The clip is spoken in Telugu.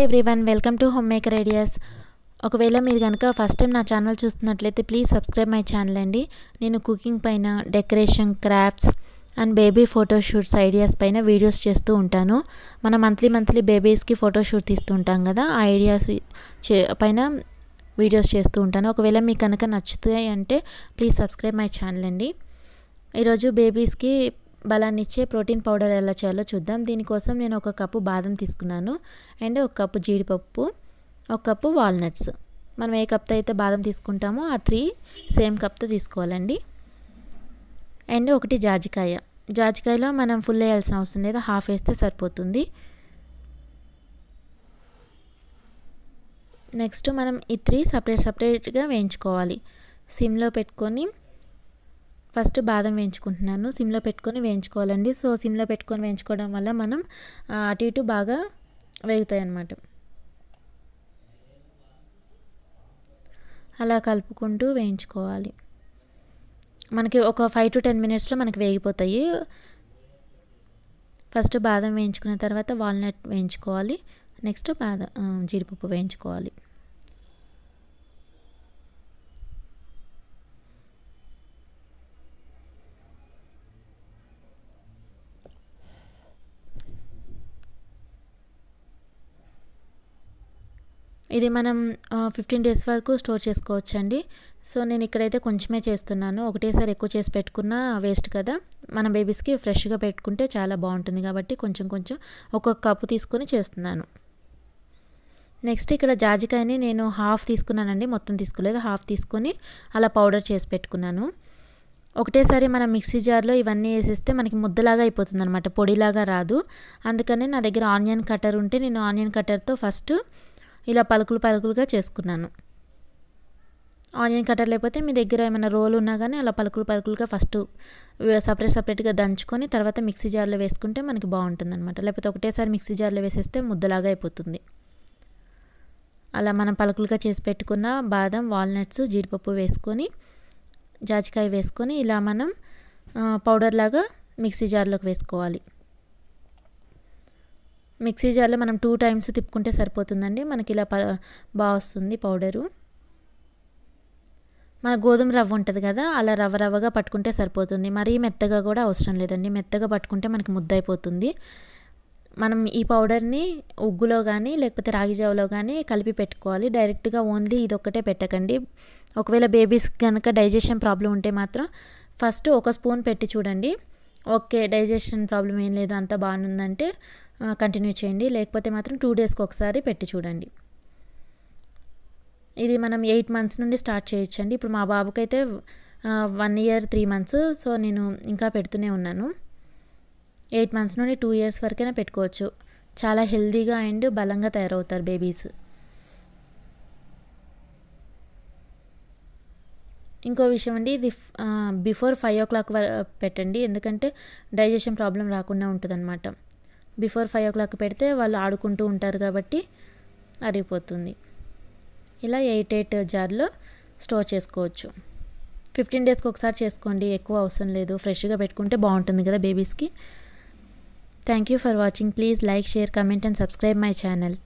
hey one welcome to home maker ideas ఒకవేళ మీరు కనుక ఫస్ట్ టైం నా ఛానల్ చూస్తున్నట్లయితే ప్లీజ్ సబ్స్క్రైబ్ మై ఛానల్ అండి నేను కుకింగ్ పైన decoration crafts and baby photoshoots ideas పైన వీడియోస్ చేస్తూ ఉంటాను మన మంత్లీ మంత్లీ బేబీస్కి ఫోటోషూట్ తీస్తూ ఉంటాం కదా ఆ ఐడియాస్ పైన వీడియోస్ చేస్తూ ఉంటాను ఒకవేళ మీకు కనుక నచ్చుతాయి అంటే ప్లీజ్ సబ్స్క్రైబ్ మై ఛానల్ అండి ఈరోజు బేబీస్కి బలాన్ని ఇచ్చే ప్రోటీన్ పౌడర్ ఎలా చేయాలో చూద్దాం దీనికోసం నేను ఒక కప్పు బాదం తీసుకున్నాను అండ్ ఒక కప్పు జీడిపప్పు ఒక కప్పు వాల్నట్స్ మనం ఏ కప్తో అయితే బాదం తీసుకుంటామో ఆ త్రీ సేమ్ కప్తో తీసుకోవాలండి అండ్ ఒకటి జాజికాయ జాజికాయలో మనం ఫుల్ వేయాల్సిన అవసరం లేదు హాఫ్ వేస్తే సరిపోతుంది నెక్స్ట్ మనం ఈ త్రీ సపరేట్ సపరేట్గా వేయించుకోవాలి సిమ్లో పెట్టుకొని ఫస్ట్ బాదం వేయించుకుంటున్నాను సిమ్లో పెట్టుకొని వేయించుకోవాలండి సో సిమ్లో పెట్టుకొని వేయించుకోవడం వల్ల మనం అటు ఇటు బాగా వేగుతాయి అన్నమాట అలా కలుపుకుంటూ వేయించుకోవాలి మనకి ఒక ఫైవ్ టు టెన్ మినిట్స్లో మనకి వేగిపోతాయి ఫస్ట్ బాదం వేయించుకున్న తర్వాత వాల్నట్ వేయించుకోవాలి నెక్స్ట్ బాదం జీడిపప్పు వేయించుకోవాలి ఇది మనం ఫిఫ్టీన్ డేస్ వరకు స్టోర్ చేసుకోవచ్చండి సో నేను ఇక్కడైతే కొంచెమే చేస్తున్నాను ఒకటేసారి ఎక్కువ చేసి పెట్టుకున్నా వేస్ట్ కదా మన బేబీస్కి ఫ్రెష్గా పెట్టుకుంటే చాలా బాగుంటుంది కాబట్టి కొంచెం కొంచెం ఒక్కొక్క కప్పు తీసుకొని చేస్తున్నాను నెక్స్ట్ ఇక్కడ జాజికాయని నేను హాఫ్ తీసుకున్నానండి మొత్తం తీసుకోలేదు హాఫ్ తీసుకొని అలా పౌడర్ చేసి పెట్టుకున్నాను ఒకటేసారి మనం మిక్సీ జార్లో ఇవన్నీ వేసేస్తే మనకి ముద్దలాగా అయిపోతుంది అనమాట పొడిలాగా రాదు అందుకని నా దగ్గర ఆనియన్ కట్టర్ ఉంటే నేను ఆనియన్ కట్టర్తో ఫస్ట్ ఇలా పలుకులు పలుకులుగా చేసుకున్నాను ఆనియన్ కటర్ లేకపోతే మీ దగ్గర ఏమైనా రోల్ ఉన్నా కానీ అలా పలుకులు పలుకులుగా ఫస్ట్ సపరేట్ సపరేట్గా దంచుకొని తర్వాత మిక్సీ జార్లో వేసుకుంటే మనకి బాగుంటుంది అనమాట లేకపోతే ఒకటేసారి మిక్సీ జార్లో వేసేస్తే ముద్దలాగా అయిపోతుంది అలా మనం పలుకులుగా చేసి పెట్టుకున్న బాదం వాల్నట్స్ జీడిపప్పు వేసుకొని జాజికాయ వేసుకొని ఇలా మనం పౌడర్ లాగా మిక్సీ జార్లోకి వేసుకోవాలి మిక్సీ జార్లో మనం టూ టైమ్స్ తిప్పుకుంటే సరిపోతుందండి మనకి ఇలా బాగా వస్తుంది పౌడరు మన గోధుమ రవ్వ ఉంటుంది కదా అలా రవ్వ రవ్వగా పట్టుకుంటే సరిపోతుంది మరీ మెత్తగా కూడా అవసరం లేదండి మెత్తగా పట్టుకుంటే మనకి ముద్దైపోతుంది మనం ఈ పౌడర్ని ఉగ్గులో కానీ లేకపోతే రాగి జావలో కానీ కలిపి పెట్టుకోవాలి డైరెక్ట్గా ఓన్లీ ఇదొక్కటే పెట్టకండి ఒకవేళ బేబీస్ కనుక డైజెషన్ ప్రాబ్లం ఉంటే మాత్రం ఫస్ట్ ఒక స్పూన్ పెట్టి చూడండి ఓకే డైజెషన్ ప్రాబ్లం ఏం లేదు అంత బాగుందంటే కంటిన్యూ చేయండి లేకపోతే మాత్రం టూ డేస్కి ఒకసారి పెట్టి చూడండి ఇది మనం ఎయిట్ మంత్స్ నుండి స్టార్ట్ చేయొచ్చండి ఇప్పుడు మా బాబుకైతే one year three months so నేను ఇంకా పెడుతూనే ఉన్నాను ఎయిట్ మంత్స్ నుండి టూ ఇయర్స్ వరకైనా పెట్టుకోవచ్చు చాలా హెల్దీగా అండ్ బలంగా తయారవుతారు బేబీస్ ఇంకో విషయం అండి ఇది బిఫోర్ ఫైవ్ ఓ క్లాక్ పెట్టండి ఎందుకంటే డైజెషన్ ప్రాబ్లం రాకుండా ఉంటుందన్నమాట బిఫోర్ ఫైవ్ ఓ క్లాక్ పెడితే వాళ్ళు ఆడుకుంటూ ఉంటారు కాబట్టి అరిగిపోతుంది ఇలా ఎయిట్ ఎయిట్ జార్లో స్టోర్ చేసుకోవచ్చు ఫిఫ్టీన్ డేస్కి ఒకసారి చేసుకోండి ఎక్కువ అవసరం లేదు ఫ్రెష్గా పెట్టుకుంటే బాగుంటుంది కదా బేబీస్కి thank you for watching please like share comment and subscribe my channel